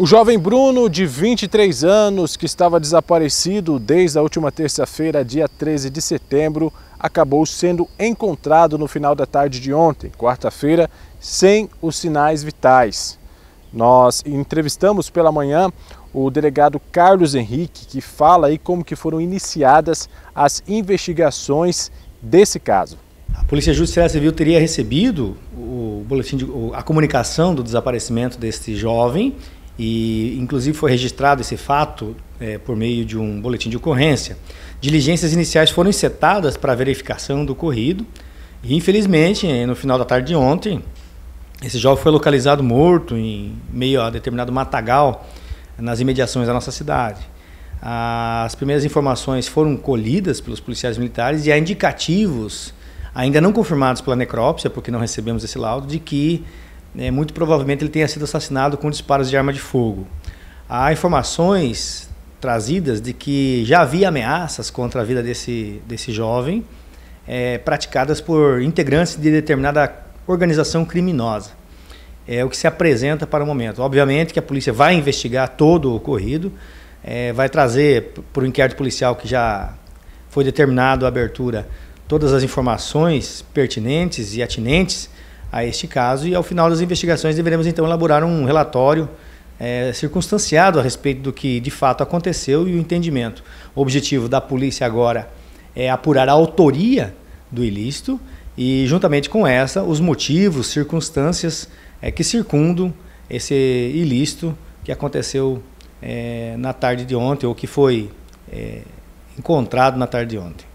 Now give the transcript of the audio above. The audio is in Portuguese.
O jovem Bruno, de 23 anos, que estava desaparecido desde a última terça-feira, dia 13 de setembro, acabou sendo encontrado no final da tarde de ontem, quarta-feira, sem os sinais vitais. Nós entrevistamos pela manhã o delegado Carlos Henrique, que fala aí como que foram iniciadas as investigações desse caso. A Polícia Judiciária Civil teria recebido o boletim de, a comunicação do desaparecimento deste jovem e inclusive foi registrado esse fato é, por meio de um boletim de ocorrência. Diligências iniciais foram setadas para verificação do ocorrido e, infelizmente, eh, no final da tarde de ontem, esse jovem foi localizado morto em meio a determinado matagal nas imediações da nossa cidade. As primeiras informações foram colhidas pelos policiais militares e há indicativos, ainda não confirmados pela necrópsia, porque não recebemos esse laudo, de que né, muito provavelmente ele tenha sido assassinado com disparos de arma de fogo. Há informações trazidas de que já havia ameaças contra a vida desse, desse jovem é, praticadas por integrantes de determinada organização criminosa. É o que se apresenta para o momento. Obviamente que a polícia vai investigar todo o ocorrido, é, vai trazer para o inquérito policial que já foi determinado a abertura todas as informações pertinentes e atinentes a este caso e ao final das investigações deveremos então elaborar um relatório é, circunstanciado a respeito do que de fato aconteceu e o entendimento. O objetivo da polícia agora é apurar a autoria do ilícito e, juntamente com essa, os motivos, circunstâncias é, que circundam esse ilícito que aconteceu é, na tarde de ontem ou que foi é, encontrado na tarde de ontem.